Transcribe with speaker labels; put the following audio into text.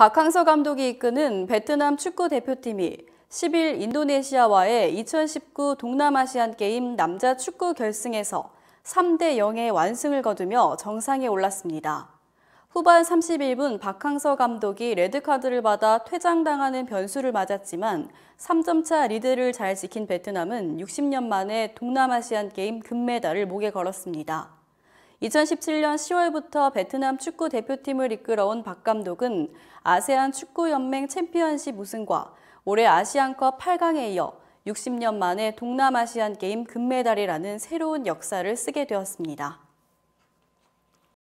Speaker 1: 박항서 감독이 이끄는 베트남 축구 대표팀이 10일 인도네시아와의 2019 동남아시안게임 남자 축구 결승에서 3대 0의 완승을 거두며 정상에 올랐습니다. 후반 31분 박항서 감독이 레드카드를 받아 퇴장당하는 변수를 맞았지만 3점차 리드를 잘 지킨 베트남은 60년 만에 동남아시안게임 금메달을 목에 걸었습니다. 2017년 10월부터 베트남 축구 대표팀을 이끌어온 박 감독은 아세안 축구연맹 챔피언십 우승과 올해 아시안컵 8강에 이어 60년 만에 동남아시안 게임 금메달이라는 새로운 역사를 쓰게 되었습니다.